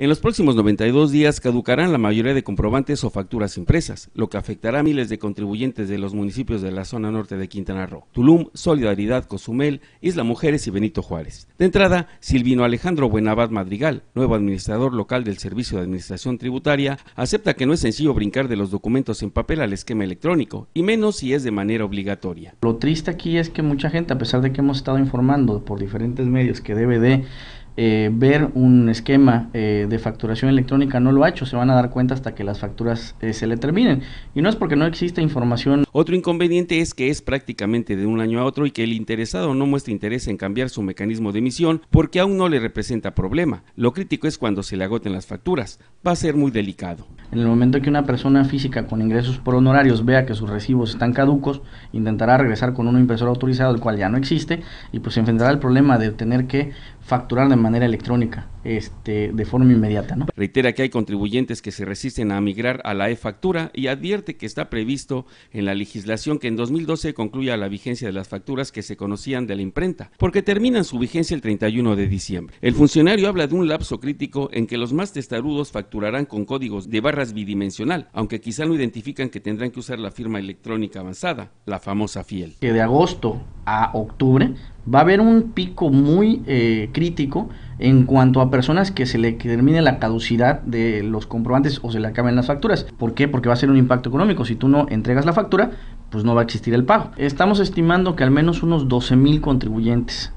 En los próximos 92 días caducarán la mayoría de comprobantes o facturas impresas, lo que afectará a miles de contribuyentes de los municipios de la zona norte de Quintana Roo, Tulum, Solidaridad, Cozumel, Isla Mujeres y Benito Juárez. De entrada, Silvino Alejandro Buenabad Madrigal, nuevo administrador local del Servicio de Administración Tributaria, acepta que no es sencillo brincar de los documentos en papel al esquema electrónico, y menos si es de manera obligatoria. Lo triste aquí es que mucha gente, a pesar de que hemos estado informando por diferentes medios que debe de eh, ver un esquema eh, de facturación electrónica no lo ha hecho, se van a dar cuenta hasta que las facturas eh, se le terminen. Y no es porque no exista información. Otro inconveniente es que es prácticamente de un año a otro y que el interesado no muestra interés en cambiar su mecanismo de emisión porque aún no le representa problema. Lo crítico es cuando se le agoten las facturas. Va a ser muy delicado. En el momento que una persona física con ingresos por honorarios vea que sus recibos están caducos, intentará regresar con un impresor autorizado, el cual ya no existe, y pues enfrentará el problema de tener que facturar de manera electrónica, este, de forma inmediata. ¿no? Reitera que hay contribuyentes que se resisten a migrar a la e-factura y advierte que está previsto en la legislación que en 2012 concluya la vigencia de las facturas que se conocían de la imprenta, porque terminan su vigencia el 31 de diciembre. El funcionario habla de un lapso crítico en que los más testarudos facturarán con códigos de barras bidimensional, aunque quizá no identifican que tendrán que usar la firma electrónica avanzada, la famosa fiel. Que de agosto a octubre va a haber un pico muy... Eh, crítico en cuanto a personas que se le termine la caducidad de los comprobantes o se le acaben las facturas. ¿Por qué? Porque va a ser un impacto económico. Si tú no entregas la factura, pues no va a existir el pago. Estamos estimando que al menos unos 12 mil contribuyentes,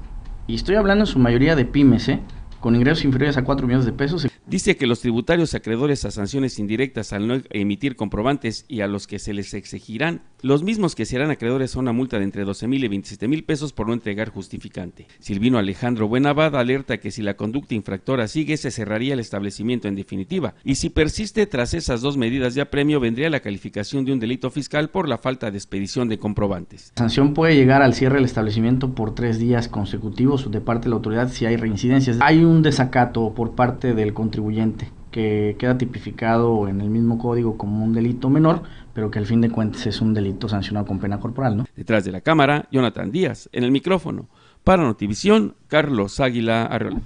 y estoy hablando en su mayoría de pymes, ¿eh? con ingresos inferiores a 4 millones de pesos. Dice que los tributarios acreedores a sanciones indirectas al no emitir comprobantes y a los que se les exigirán los mismos que serán acreedores a una multa de entre 12 mil y 27 mil pesos por no entregar justificante. Silvino Alejandro Buenavada alerta que si la conducta infractora sigue, se cerraría el establecimiento en definitiva. Y si persiste tras esas dos medidas de apremio, vendría la calificación de un delito fiscal por la falta de expedición de comprobantes. La sanción puede llegar al cierre del establecimiento por tres días consecutivos de parte de la autoridad si hay reincidencias. Hay un desacato por parte del contribuyente que queda tipificado en el mismo código como un delito menor, pero que al fin de cuentas es un delito sancionado con pena corporal, ¿no? Detrás de la cámara, Jonathan Díaz, en el micrófono. Para Notivisión, Carlos Águila Arreola.